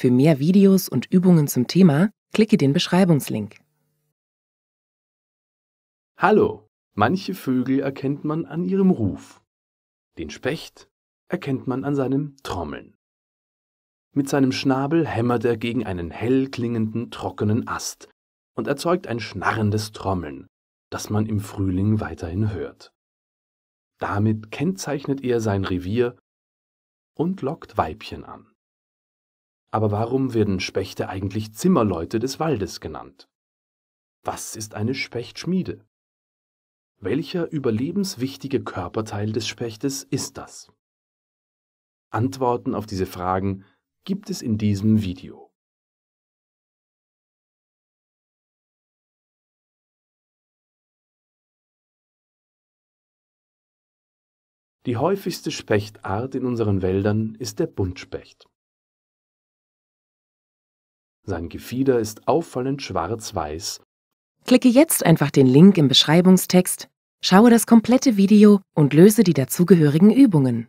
Für mehr Videos und Übungen zum Thema klicke den Beschreibungslink. Hallo, manche Vögel erkennt man an ihrem Ruf. Den Specht erkennt man an seinem Trommeln. Mit seinem Schnabel hämmert er gegen einen hell klingenden, trockenen Ast und erzeugt ein schnarrendes Trommeln, das man im Frühling weiterhin hört. Damit kennzeichnet er sein Revier und lockt Weibchen an. Aber warum werden Spechte eigentlich Zimmerleute des Waldes genannt? Was ist eine Spechtschmiede? Welcher überlebenswichtige Körperteil des Spechtes ist das? Antworten auf diese Fragen gibt es in diesem Video. Die häufigste Spechtart in unseren Wäldern ist der Buntspecht. Sein Gefieder ist auffallend schwarz-weiß. Klicke jetzt einfach den Link im Beschreibungstext, schaue das komplette Video und löse die dazugehörigen Übungen.